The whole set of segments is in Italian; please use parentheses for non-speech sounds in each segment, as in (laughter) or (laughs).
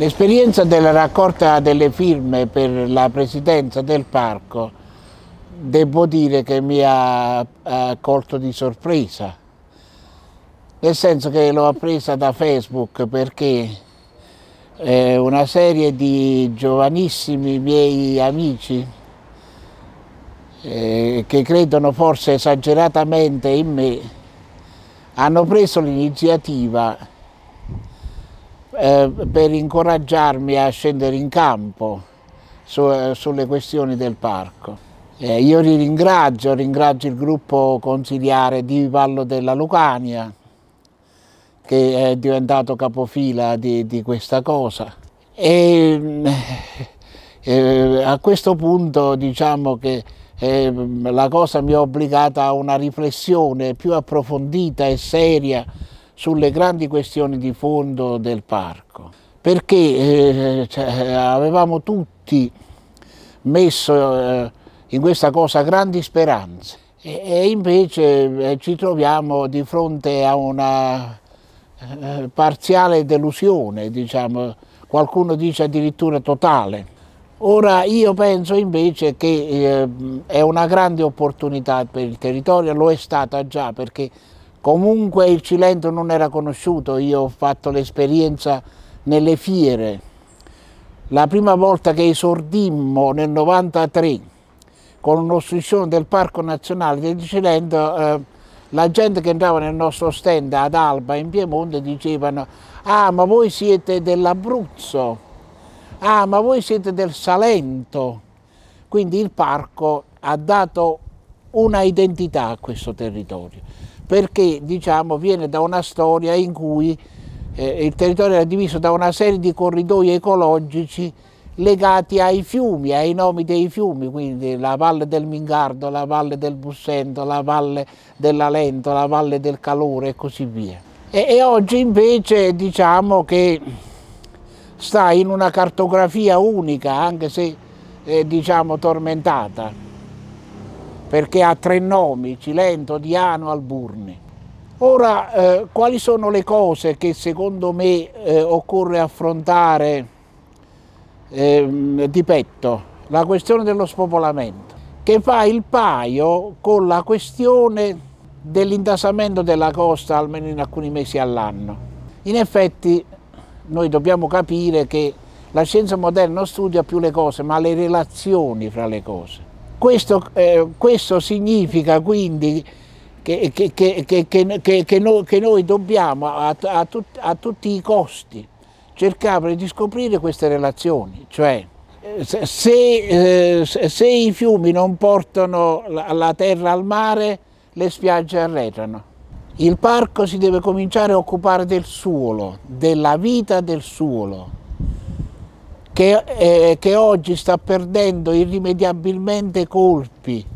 L'esperienza della raccolta delle firme per la presidenza del parco devo dire che mi ha, colto di sorpresa, nel senso che l'ho appresa da Facebook perché eh, una serie di giovanissimi miei amici eh, che credono forse esageratamente in me hanno preso l'iniziativa eh, per incoraggiarmi a scendere in campo su, sulle questioni del parco. Eh, io li ringrazio, ringrazio il gruppo consigliare di Vallo della Lucania che è diventato capofila di, di questa cosa. E, eh, a questo punto diciamo che eh, la cosa mi ha obbligata a una riflessione più approfondita e seria sulle grandi questioni di fondo del parco, perché eh, cioè, avevamo tutti messo eh, in questa cosa grandi speranze e, e invece eh, ci troviamo di fronte a una eh, parziale delusione, diciamo, qualcuno dice addirittura totale. Ora io penso invece che eh, è una grande opportunità per il territorio, lo è stata già perché Comunque il Cilento non era conosciuto, io ho fatto l'esperienza nelle fiere. La prima volta che esordimmo nel 93 con l'ostruzione del Parco Nazionale del Cilento, eh, la gente che entrava nel nostro stand ad Alba in Piemonte dicevano «Ah, ma voi siete dell'Abruzzo!» «Ah, ma voi siete del Salento!» Quindi il parco ha dato una identità a questo territorio perché diciamo, viene da una storia in cui eh, il territorio era diviso da una serie di corridoi ecologici legati ai fiumi, ai nomi dei fiumi, quindi la valle del Mingardo, la valle del Bussento, la valle dell'Alento, la valle del Calore e così via. E, e oggi invece diciamo che sta in una cartografia unica, anche se eh, diciamo tormentata perché ha tre nomi, Cilento, Diano, Alburni. Ora, eh, quali sono le cose che secondo me eh, occorre affrontare eh, di petto? La questione dello spopolamento, che fa il paio con la questione dell'intasamento della costa almeno in alcuni mesi all'anno. In effetti noi dobbiamo capire che la scienza moderna non studia più le cose, ma le relazioni fra le cose. Questo, eh, questo significa quindi che, che, che, no, che, noi dobbiamo a, a, tut, a tutti i costi cercare di scoprire queste relazioni, cioè eh, se, eh, se, i fiumi non portano la, la, terra al mare, le spiagge arretrano. Il parco si deve cominciare a occupare del suolo, della vita del suolo che, eh, che oggi sta perdendo irrimediabilmente colpi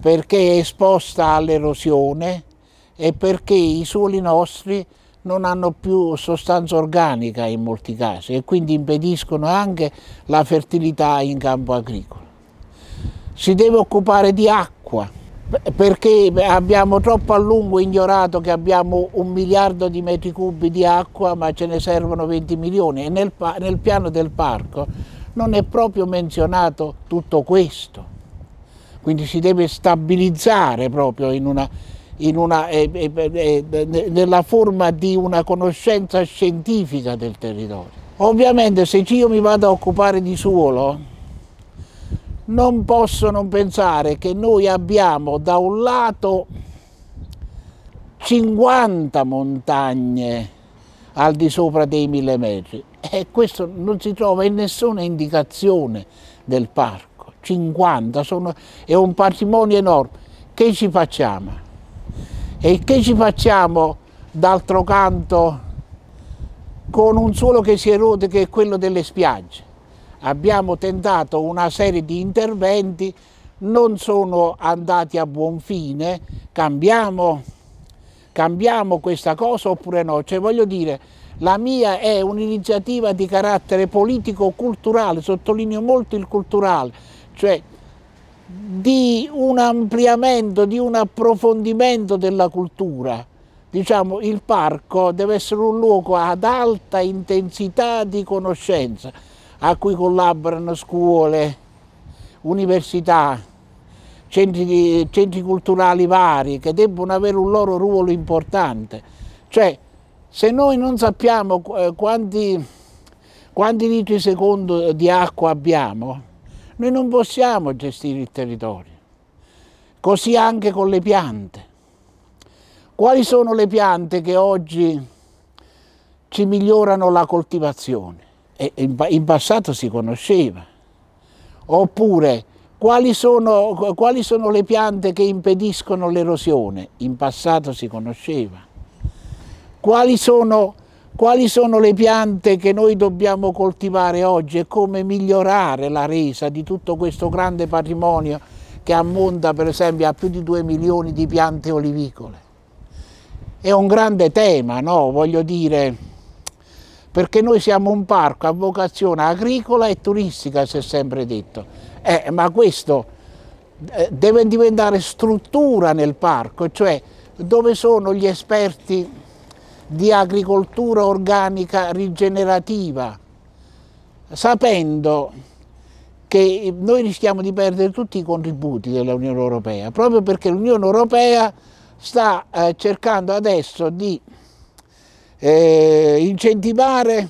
perché è esposta all'erosione e perché i suoli nostri non hanno più sostanza organica in molti casi e quindi impediscono anche la fertilità in campo agricolo. Si deve occupare di acqua, perché abbiamo troppo a lungo ignorato che abbiamo un miliardo di metri cubi di acqua ma ce ne servono 20 milioni e nel, nel piano del parco non è proprio menzionato tutto questo. Quindi si deve stabilizzare proprio in una, in una, eh, eh, eh, eh nella forma di una conoscenza scientifica del territorio. Ovviamente se io mi vado a occupare di suolo, non posso non pensare che noi abbiamo da un lato 50 montagne al di sopra dei mille metri e questo non si trova in nessuna indicazione del parco, 50, sono, è un patrimonio enorme, che ci facciamo? E che ci facciamo d'altro canto con un suolo che si erode che è quello delle spiagge? abbiamo tentato una serie di interventi, non sono andati a buon fine, cambiamo, cambiamo questa cosa oppure no? Cioè voglio dire, la mia è un'iniziativa di carattere politico-culturale, sottolineo molto il culturale, cioè di un ampliamento, di un approfondimento della cultura. Diciamo, il parco deve essere un luogo ad alta intensità di conoscenza a cui collaborano scuole, università, centri, di, centri culturali vari che debbono avere un loro ruolo importante. Cioè, se noi non sappiamo eh, quanti, quanti litri secondo di acqua abbiamo, noi non possiamo gestire il territorio. Così anche con le piante. Quali sono le piante che oggi ci migliorano la coltivazione? in passato si conosceva. Oppure quali sono, quali sono le piante che impediscono l'erosione? In passato si conosceva. Quali sono, quali sono le piante che noi dobbiamo coltivare oggi e come migliorare la resa di tutto questo grande patrimonio che ammonta per esempio a più di 2 milioni di piante olivicole. È un grande tema, no? Voglio dire perché noi siamo un parco a vocazione agricola e turistica, si è sempre detto. Eh, ma questo eh, deve diventare struttura nel parco, cioè dove sono gli esperti di agricoltura organica rigenerativa, sapendo che noi rischiamo di perdere tutti i contributi dell'Unione Europea, proprio perché l'Unione Europea sta eh, cercando adesso di eh, incentivare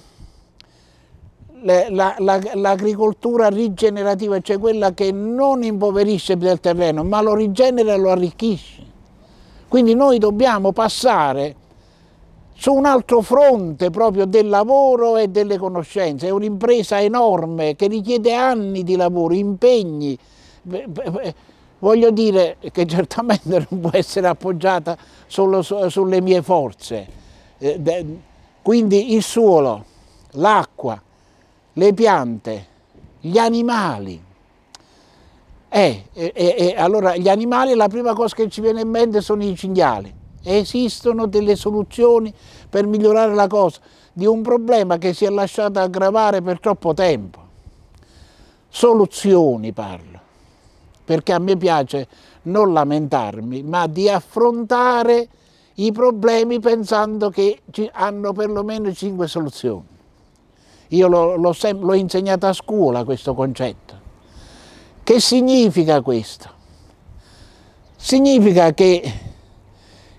l'agricoltura la, la, rigenerativa, cioè quella che non impoverisce il terreno, ma lo rigenera e lo arricchisce. Quindi noi dobbiamo passare su un altro fronte proprio del lavoro e delle conoscenze. È un'impresa enorme che richiede anni di lavoro, impegni. Voglio dire che certamente non può essere appoggiata solo sulle mie forze. Eh, quindi il suolo, l'acqua, le piante, gli animali. Eh, eh, eh, eh, allora gli animali la prima cosa che ci viene in mente sono i cinghiali. Esistono delle soluzioni per migliorare la cosa di un problema che si è lasciato aggravare per troppo tempo. Soluzioni parlo, perché a me piace non lamentarmi, ma di affrontare i problemi pensando che hanno perlomeno cinque soluzioni. Io l'ho insegnato a scuola questo concetto. Che significa questo? Significa che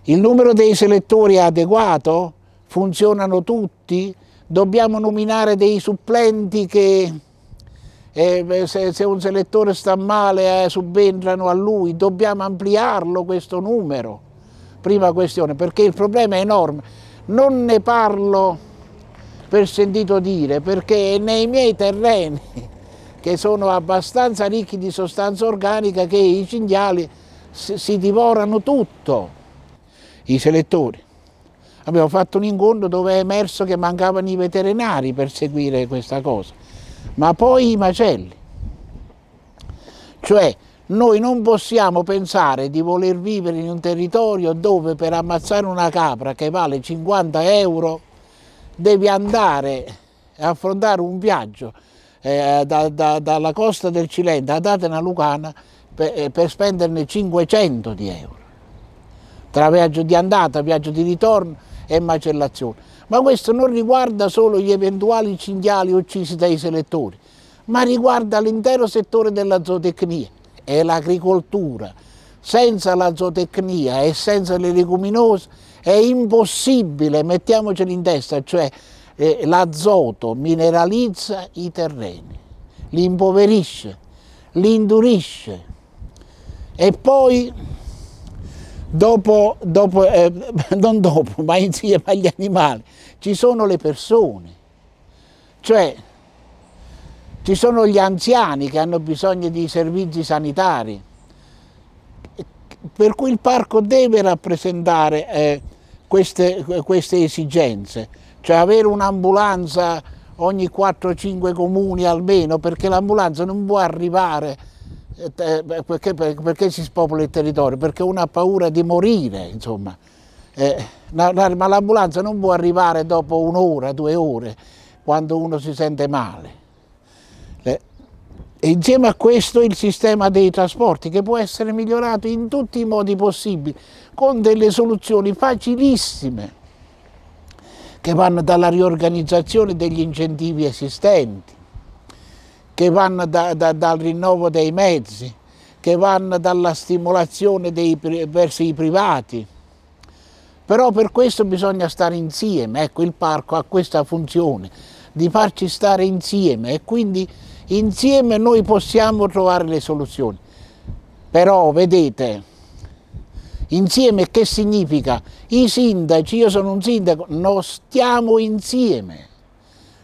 il numero dei selettori è adeguato, funzionano tutti, dobbiamo nominare dei supplenti che eh, se, se, un selettore sta male eh, subentrano a lui, dobbiamo ampliarlo questo numero prima questione, perché il problema è enorme. Non ne parlo per sentito dire, perché nei miei terreni, (laughs) che sono abbastanza ricchi di sostanza organica, che i cinghiali si, si divorano tutto, i selettori. Abbiamo fatto un incontro dove è emerso che mancavano i veterinari per seguire questa cosa, ma poi i macelli. Cioè, noi non possiamo pensare di voler vivere in un territorio dove per ammazzare una capra che vale 50 euro devi andare a affrontare un viaggio eh, da, da, dalla costa del Cilento ad Atena Lucana per, eh, per spenderne 500 di euro tra viaggio di andata, viaggio di ritorno e macellazione. Ma questo non riguarda solo gli eventuali cinghiali uccisi dai selettori, ma riguarda l'intero settore della zootecnia e l'agricoltura. Senza la zootecnia e senza le leguminose è impossibile, mettiamocelo in testa, cioè eh, l'azoto mineralizza i terreni, li impoverisce, li indurisce e poi dopo, dopo eh, (laughs) non dopo, ma insieme agli animali, ci sono le persone. Cioè, ci sono gli anziani che hanno bisogno di servizi sanitari, per cui il parco deve rappresentare eh, queste, queste, esigenze, cioè avere un'ambulanza ogni 4-5 comuni almeno, perché l'ambulanza non può arrivare eh, eh perché, perché, si spopola il territorio, perché uno ha paura di morire, insomma. Eh, la, la, ma l'ambulanza non può arrivare dopo un'ora, due ore, quando uno si sente male. E insieme a questo il sistema dei trasporti che può essere migliorato in tutti i modi possibili, con delle soluzioni facilissime che vanno dalla riorganizzazione degli incentivi esistenti, che vanno da, da, dal rinnovo dei mezzi, che vanno dalla stimolazione dei, verso i privati. Però per questo bisogna stare insieme, ecco il parco ha questa funzione di farci stare insieme e quindi Insieme noi possiamo trovare le soluzioni. Però vedete, insieme che significa? I sindaci, io sono un sindaco, non stiamo insieme.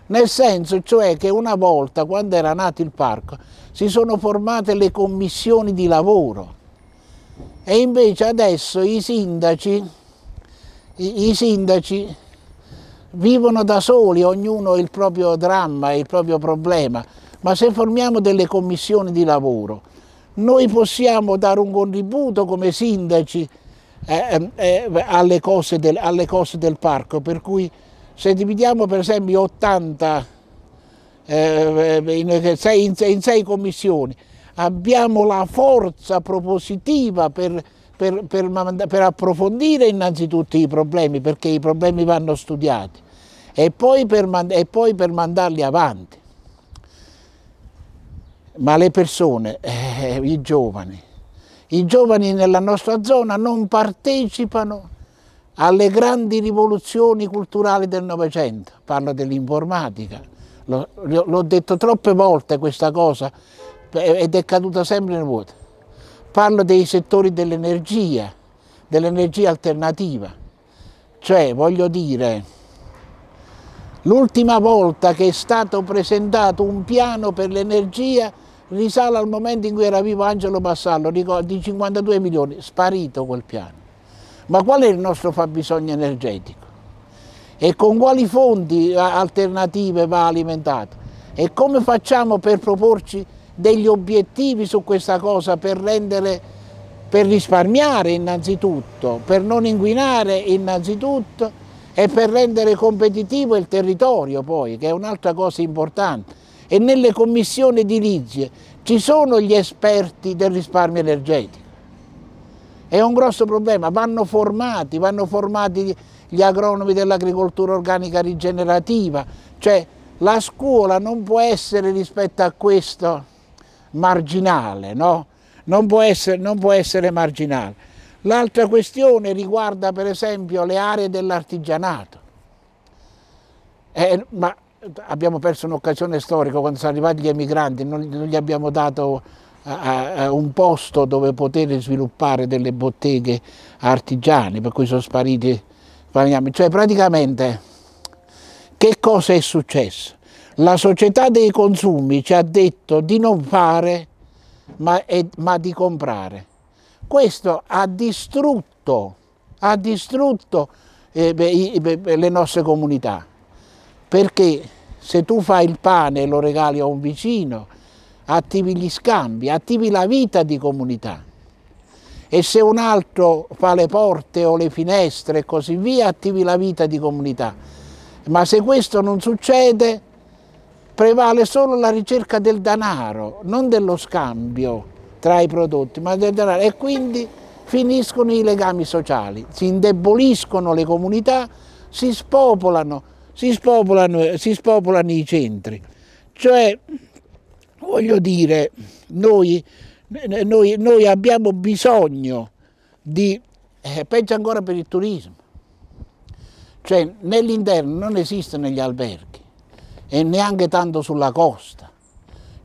Nel senso cioè che una volta, quando era nato il parco, si sono formate le commissioni di lavoro e invece adesso i sindaci, i, i sindaci vivono da soli, ognuno ha il proprio dramma, il proprio problema ma se formiamo delle commissioni di lavoro, noi possiamo dare un contributo come sindaci eh, eh, eh alle, cose del, alle, cose del, parco, per cui se dividiamo per esempio 80 eh, in, eh, sei, in, in sei commissioni, abbiamo la forza propositiva per, per, per, per, approfondire innanzitutto i problemi, perché i problemi vanno studiati, e poi per, e poi mandarli avanti ma le persone, eh, i giovani, i giovani nella nostra zona non partecipano alle grandi rivoluzioni culturali del Novecento, parlo dell'informatica, l'ho detto troppe volte questa cosa eh, ed è caduta sempre nel vuoto, parlo dei settori dell'energia, dell'energia alternativa, cioè voglio dire l'ultima volta che è stato presentato un piano per l'energia risale al momento in cui era vivo Angelo Passallo di 52 milioni, sparito quel piano. Ma qual è il nostro fabbisogno energetico? E con quali fonti eh, alternative va alimentato? E come facciamo per proporci degli obiettivi su questa cosa per rendere, per risparmiare innanzitutto, per non inquinare innanzitutto e per rendere competitivo il territorio poi, che è un'altra cosa importante e nelle commissioni edilizie ci sono gli esperti del risparmio energetico. È un grosso problema, vanno formati, vanno formati gli agronomi dell'agricoltura organica rigenerativa, cioè la scuola non può essere rispetto a questo marginale, no? non, può essere, non può essere marginale. L'altra questione riguarda per esempio le aree dell'artigianato. Eh, ma abbiamo perso un'occasione storica quando sono arrivati gli emigranti, non, gli abbiamo dato a, eh, a eh, eh, un posto dove poter sviluppare delle botteghe artigiane, per cui sono spariti Cioè praticamente che cosa è successo? La società dei consumi ci ha detto di non fare ma, e, ma di comprare. Questo ha distrutto, ha distrutto eh, beh, i, beh, le nostre comunità perché se tu fai il pane e lo regali a un vicino, attivi gli scambi, attivi la vita di comunità. E se un altro fa le porte o le finestre e così via, attivi la vita di comunità. Ma se questo non succede, prevale solo la ricerca del denaro, non dello scambio tra i prodotti, ma del denaro. E quindi finiscono i legami sociali, si indeboliscono le comunità, si spopolano, si spopolano, si spopolano i centri. Cioè, voglio dire, noi, noi, noi abbiamo bisogno di, eh, penso ancora per il turismo, cioè nell'interno non esistono gli alberghi e neanche tanto sulla costa,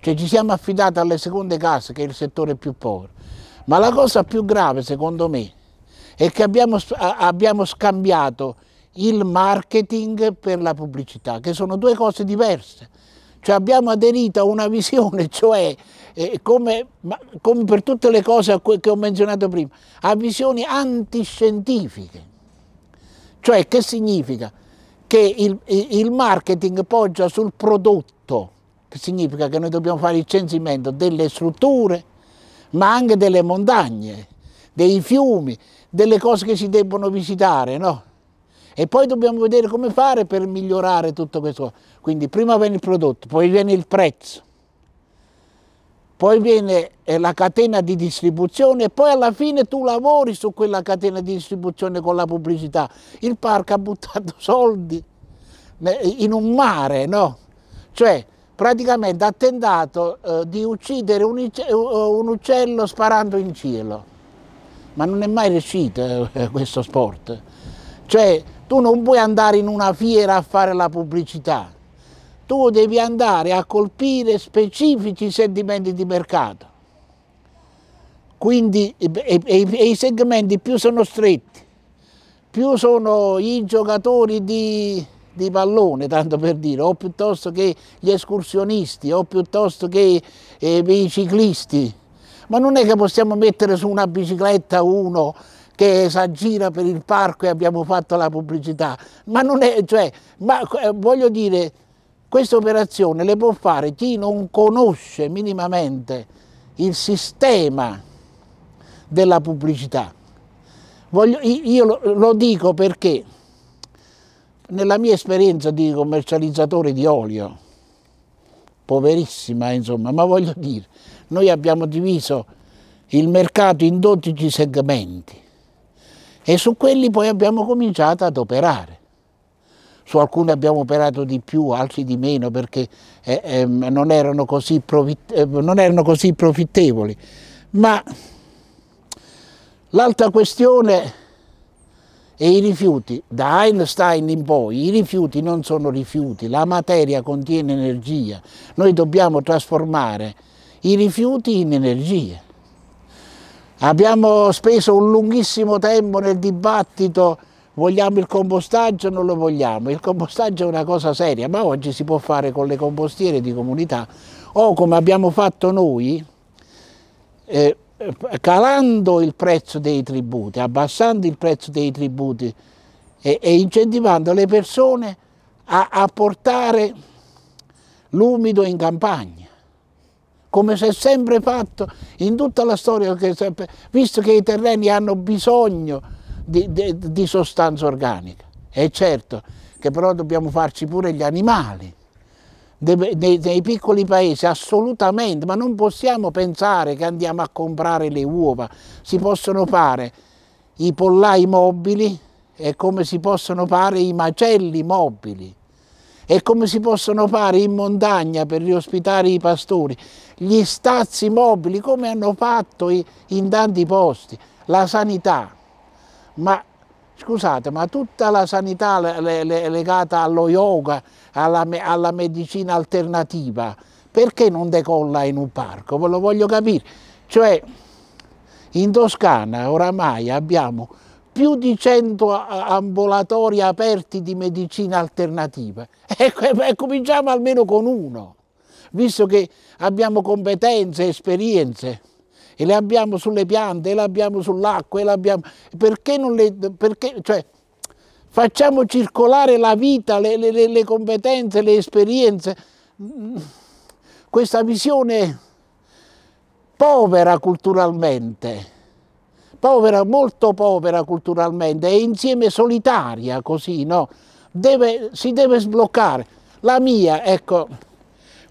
cioè ci siamo affidati alle seconde case che è il settore più povero, ma la cosa più grave secondo me è che abbiamo, abbiamo scambiato il marketing per la pubblicità, che sono due cose diverse. Cioè abbiamo aderito a una visione, (laughs) cioè eh, come, ma, come, per tutte le cose che ho menzionato prima, a visioni antiscientifiche. Cioè che significa? Che il, il marketing poggia sul prodotto, che significa che noi dobbiamo fare il censimento delle strutture, ma anche delle montagne, dei fiumi, delle cose che si debbono visitare, no? E poi dobbiamo vedere come fare per migliorare tutto questo. Quindi prima viene il prodotto, poi viene il prezzo, poi viene eh, la catena di distribuzione e poi alla fine tu lavori su quella catena di distribuzione con la pubblicità. Il parco ha buttato (laughs) soldi eh, in un mare, no? Cioè, praticamente ha tentato eh, di uccidere un uccello, eh, un, uccello sparando in cielo, ma non è mai riuscito eh, (laughs) questo sport. Cioè, tu non puoi andare in una fiera a fare la pubblicità, tu devi andare a colpire specifici sentimenti di mercato. Quindi e, e, e i segmenti più sono stretti, più sono i giocatori di, di pallone, tanto per dire, o piuttosto che gli escursionisti, o piuttosto che eh, i ciclisti. Ma non è che possiamo mettere su una bicicletta uno che esagina per il parco e abbiamo fatto la pubblicità, ma non è, cioè, ma eh, voglio dire, questa operazione le può fare chi non conosce minimamente il sistema della pubblicità. Voglio, io lo, lo dico perché nella mia esperienza di commercializzatore di olio, poverissima insomma, ma voglio dire, noi abbiamo diviso il mercato in 12 segmenti e su quelli poi abbiamo cominciato ad operare. Su alcuni abbiamo operato di più, altri di meno perché eh, eh, non, erano così eh, non erano così profittevoli. Ma l'altra questione è i rifiuti. Da Einstein in poi i rifiuti non sono rifiuti, la materia contiene energia. Noi dobbiamo trasformare i rifiuti in energie. Abbiamo speso un lunghissimo tempo nel dibattito, vogliamo il compostaggio o non lo vogliamo? Il compostaggio è una cosa seria, ma oggi si può fare con le compostiere di comunità o come abbiamo fatto noi, eh, calando il prezzo dei tributi, abbassando il prezzo dei tributi e, e incentivando le persone a, a portare l'umido in campagna come si è sempre fatto in tutta la storia, visto che i terreni hanno bisogno di, di, di sostanza organica. È certo che però dobbiamo farci pure gli animali. Dei, dei, piccoli paesi, assolutamente, ma non possiamo pensare che andiamo a comprare le uova, si possono fare i pollai mobili e come si possono fare i macelli mobili e come si possono fare in montagna per riospitare i pastori, gli stazzi mobili come hanno fatto in tanti posti, la sanità. Ma scusate, ma tutta la sanità legata allo yoga, alla, alla medicina alternativa, perché non decolla in un parco? Ve lo voglio capire. Cioè, in Toscana oramai abbiamo più di 100 eh, ambulatori aperti di medicina alternativa (laughs) ecco, e, e cominciamo almeno con uno, visto che abbiamo competenze, esperienze e le abbiamo sulle piante, e le abbiamo sull'acqua, e le abbiamo... Perché non le... Perché, cioè, facciamo circolare la vita, le, le, le competenze, le esperienze. Questa visione povera culturalmente, povera, molto povera culturalmente e insieme solitaria così, no? Deve, si deve sbloccare. La mia, ecco,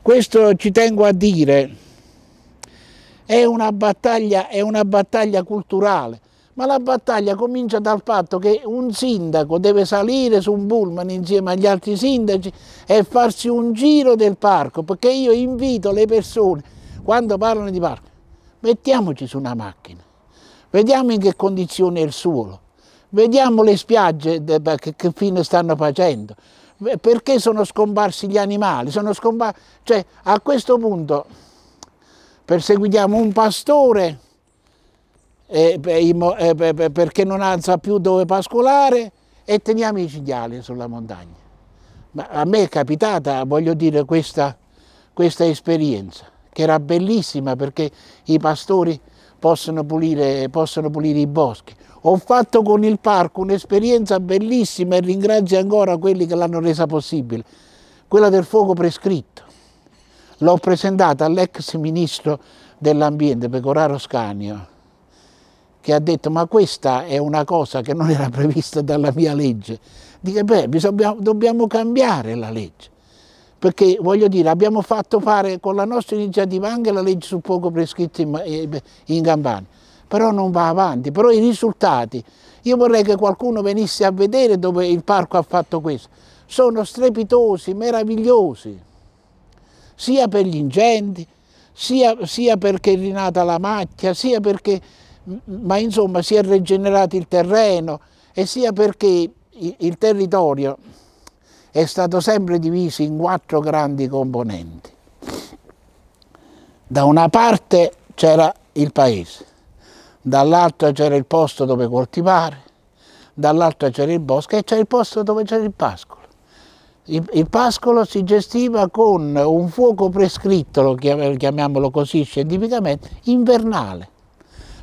questo ci tengo a dire, è una battaglia, è una battaglia culturale. Ma la battaglia comincia dal fatto che un sindaco deve salire su un pullman insieme agli altri sindaci e farsi un giro del parco, perché io invito le persone, quando parlano di parco, mettiamoci su una macchina Vediamo in che condizione è il suolo. Vediamo le spiagge che fine stanno facendo. Perché sono scomparsi gli animali? Cioè, a questo punto perseguitiamo un pastore perché non alza più dove pascolare e teniamo i cinghiali sulla montagna. Ma a me è capitata, voglio dire, questa, questa esperienza, che era bellissima perché i pastori possono pulire, possono pulire i boschi. Ho fatto con il parco un'esperienza bellissima e ringrazio ancora quelli che l'hanno resa possibile, quella del fuoco prescritto. L'ho presentata all'ex ministro dell'ambiente, Pecoraro Scanio, che ha detto ma questa è una cosa che non era prevista dalla mia legge. Dice beh, bisogna, dobbiamo cambiare la legge perché voglio dire abbiamo fatto fare con la nostra iniziativa anche la legge sul poco prescritto in, eh, in Campania, però non va avanti, però i risultati, io vorrei che qualcuno venisse a vedere dove il parco ha fatto questo, sono strepitosi, meravigliosi, sia per gli incendi, sia, sia perché è rinata la macchia, sia perché ma insomma si è rigenerato il terreno e sia perché il territorio è stato sempre diviso in quattro grandi componenti. Da una parte c'era il paese, dall'altra c'era il posto dove coltivare, dall'altra c'era il bosco e c'era il posto dove c'era il pascolo. Il, il, pascolo si gestiva con un fuoco prescritto, lo chiamiamolo così scientificamente, invernale,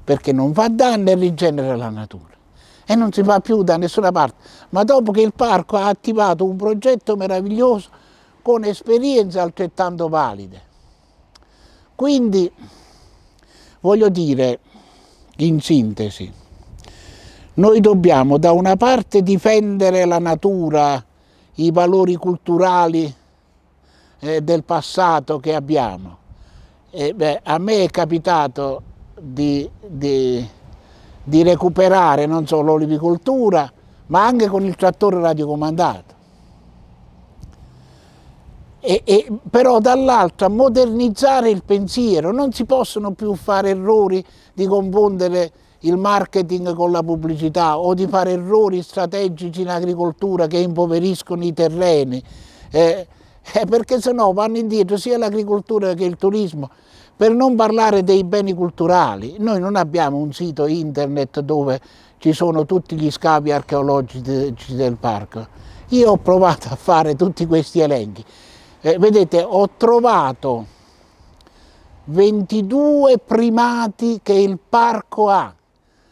perché non fa danno e rigenera la natura e non si va più da nessuna parte. Ma dopo che il parco ha attivato un progetto meraviglioso con esperienze altrettanto valide. Quindi, voglio dire, in sintesi, noi dobbiamo da una parte difendere la natura, i valori culturali eh, del passato che abbiamo. E, beh, a me è capitato di, di di recuperare non solo l'olivicoltura, ma anche con il trattore radiocomandato. E, e, però dall'altra modernizzare il pensiero, non si possono più fare errori di confondere il marketing con la pubblicità o di fare errori strategici in agricoltura che impoveriscono i terreni, eh, eh, perché sennò vanno indietro sia l'agricoltura che il turismo per non parlare dei beni culturali, noi non abbiamo un sito internet dove ci sono tutti gli scavi archeologici del parco. Io ho provato a fare tutti questi elenchi. Eh, vedete, ho trovato 22 primati che il parco ha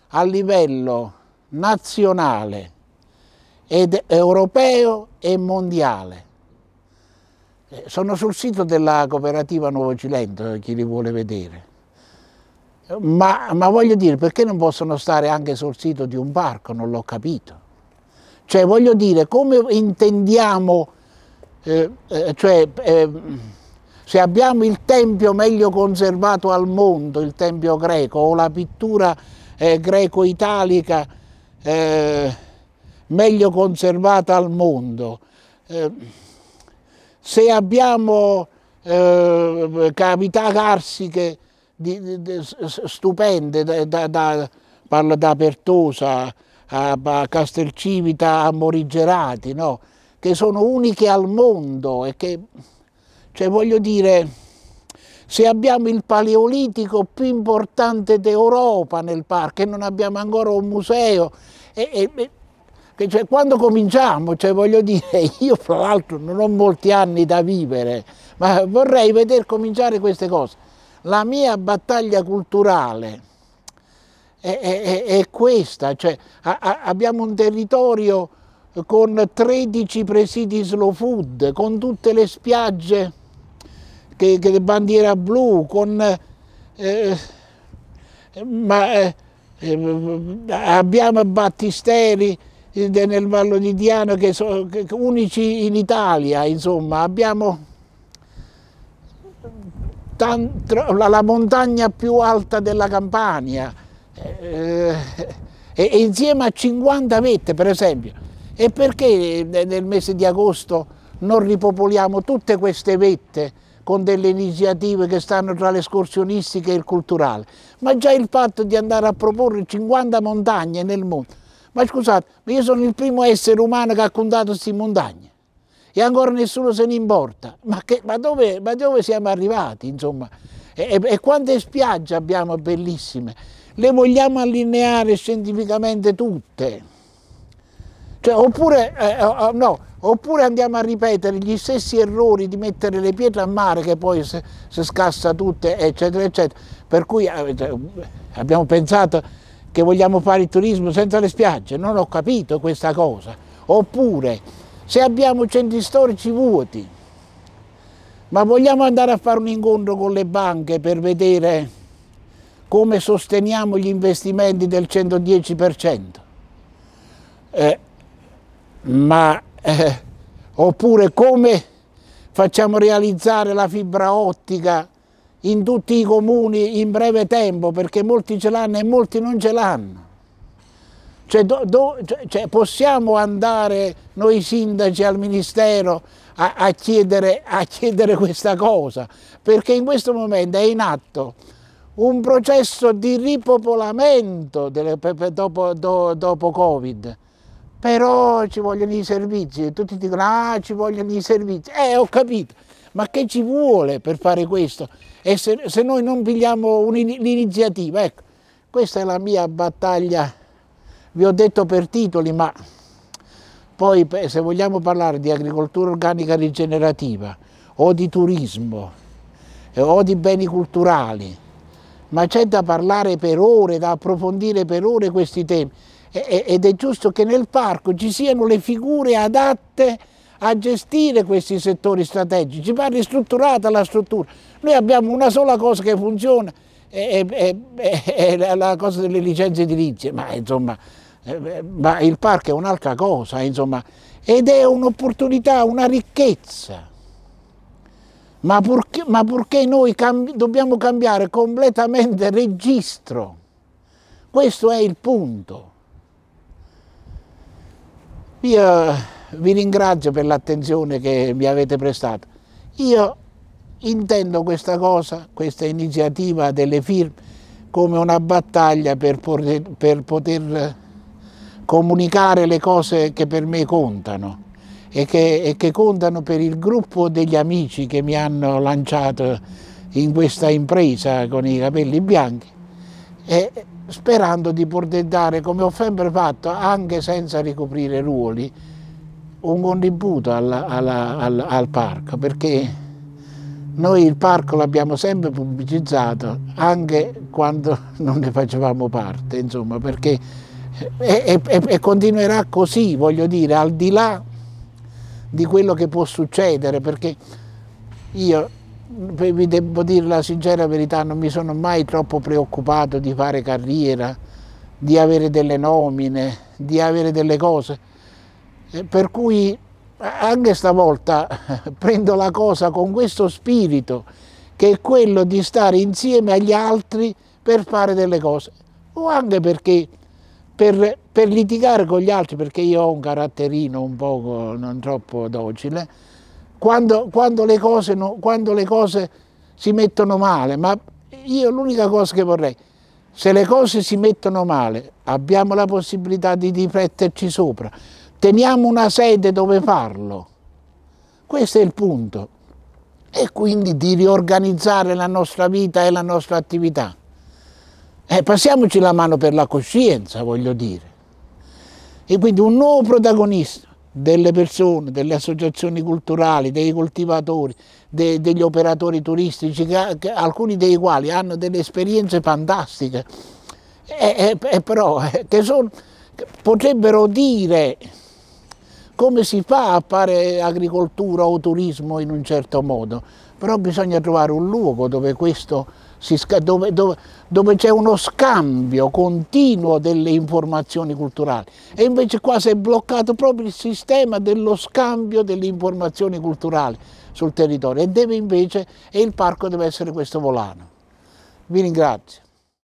a livello nazionale ed europeo e mondiale. Eh, sono sul sito della cooperativa Nuovo Cilento, eh, chi li vuole vedere. Ma, ma voglio dire, perché non possono stare anche sul sito di un parco? Non l'ho capito. Cioè, voglio dire, come intendiamo, eh, eh cioè, eh, se abbiamo il tempio meglio conservato al mondo, il tempio greco, o la pittura greco-italica meglio conservata al mondo, se abbiamo eh, cavità carsiche di, di, stupende, da, da, da, parlo da Pertosa a, a Castelcivita a Morigerati, no? che sono uniche al mondo e che, cioè voglio dire, se abbiamo il paleolitico più importante d'Europa nel parco e non abbiamo ancora un museo, e, e, che cioè, quando cominciamo, cioè, voglio dire, (laughs) io fra l'altro non ho molti anni da vivere, ma vorrei vedere cominciare queste cose. La mia battaglia culturale è, è, è questa, cioè, a, a, abbiamo un territorio con 13 presidi slow food, con tutte le spiagge che, che bandiera blu, con... Eh, ma eh, eh abbiamo battisteri, nel Vallo di Diano che sono unici in Italia, insomma, abbiamo la, montagna più alta della Campania eh, e, insieme a 50 vette per esempio. E perché eh, nel mese di agosto non ripopoliamo tutte queste vette con delle iniziative che stanno tra le escursionistiche e il culturale? Ma già il fatto di andare a proporre 50 montagne nel mondo ma scusate, ma io sono il primo essere umano che ha contato queste montagne e ancora nessuno se ne importa. Ma, che, ma, dove, ma dove, siamo arrivati, insomma? E, e, e, quante spiagge abbiamo bellissime? Le vogliamo allineare scientificamente tutte? Cioè, oppure, eh, eh oh, no, oppure, andiamo a ripetere gli stessi errori di mettere le pietre a mare che poi si scassa tutte, eccetera, eccetera. Per cui eh, cioè, abbiamo pensato che vogliamo fare il turismo senza le spiagge, non ho capito questa cosa. Oppure se abbiamo centri storici vuoti, ma vogliamo andare a fare un incontro con le banche per vedere come sosteniamo gli investimenti del 110%. Eh, ma, eh, oppure come facciamo realizzare la fibra ottica in tutti i comuni in breve tempo, perché molti ce l'hanno e molti non ce l'hanno. Cioè, cioè, cioè, possiamo andare noi sindaci al Ministero a, a, chiedere, a chiedere questa cosa, perché in questo momento è in atto un processo di ripopolamento delle, dopo, do, dopo, Covid. Però ci vogliono i servizi, tutti dicono ah ci vogliono i servizi, eh ho capito, ma che ci vuole per fare questo? E se, se noi non pigliamo l'iniziativa, ecco, questa è la mia battaglia, vi ho detto per titoli, ma poi se vogliamo parlare di agricoltura organica rigenerativa o di turismo eh, o di beni culturali, ma c'è da parlare per ore, da approfondire per ore questi temi ed è giusto che nel parco ci siano le figure adatte a gestire questi settori strategici, va ristrutturata la struttura. Noi abbiamo una sola cosa che funziona, è, è, è la cosa delle licenze edilizie, ma insomma eh, ma il parco è un'altra cosa, insomma, ed è un'opportunità, una ricchezza. Ma purché, ma perché noi cambi, dobbiamo cambiare completamente registro? Questo è il punto. Io vi ringrazio per l'attenzione che mi avete prestato. Io intendo questa cosa, questa iniziativa delle firme, come una battaglia per poter, per poter, eh, comunicare le cose che per me contano e che, e che contano per il gruppo degli amici che mi hanno lanciato in questa impresa con i capelli bianchi e sperando di poter dare, come ho sempre fatto, anche senza ricoprire ruoli, un contributo alla, alla, alla, al parco perché noi il parco l'abbiamo sempre pubblicizzato anche quando (laughs) non ne facevamo parte, insomma, perché e, e, e, continuerà così, voglio dire, al di là di quello che può succedere, perché io vi devo dire la sincera verità, non mi sono mai troppo preoccupato di fare carriera, di avere delle nomine, di avere delle cose eh, per cui eh, anche stavolta (laughs) prendo la cosa con questo spirito che è quello di stare insieme agli altri per fare delle cose o anche perché per, per litigare con gli altri perché io ho un caratterino un poco non troppo docile quando, quando, le, cose, quando le cose si mettono male ma io l'unica cosa che vorrei se le cose si mettono male abbiamo la possibilità di rifletterci sopra teniamo una sede dove farlo. Questo è il punto. E quindi di riorganizzare la nostra vita e la nostra attività. E eh, passiamoci la mano per la coscienza, voglio dire. E quindi un nuovo protagonista delle persone, delle associazioni culturali, dei coltivatori, de, degli operatori turistici, che, che, alcuni dei quali hanno delle esperienze fantastiche, e, eh, e, eh, e però che, sono, che potrebbero dire come si fa a fare agricoltura o turismo in un certo modo, però bisogna trovare un luogo dove questo dove, dove, dove uno scambio continuo delle informazioni culturali e invece qua si è bloccato proprio il sistema dello scambio delle informazioni culturali sul territorio e, invece, e il parco deve essere questo volano. Vi ringrazio.